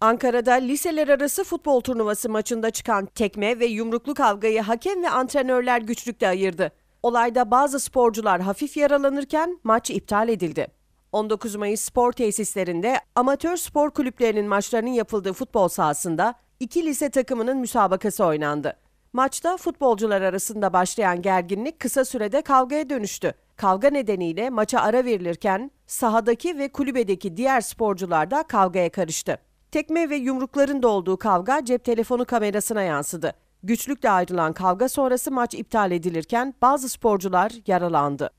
Ankara'da liseler arası futbol turnuvası maçında çıkan tekme ve yumruklu kavgayı hakem ve antrenörler güçlükle ayırdı. Olayda bazı sporcular hafif yaralanırken maç iptal edildi. 19 Mayıs spor tesislerinde amatör spor kulüplerinin maçlarının yapıldığı futbol sahasında iki lise takımının müsabakası oynandı. Maçta futbolcular arasında başlayan gerginlik kısa sürede kavgaya dönüştü. Kavga nedeniyle maça ara verilirken sahadaki ve kulübedeki diğer sporcular da kavgaya karıştı. Tekme ve yumrukların da olduğu kavga cep telefonu kamerasına yansıdı. Güçlükle ayrılan kavga sonrası maç iptal edilirken bazı sporcular yaralandı.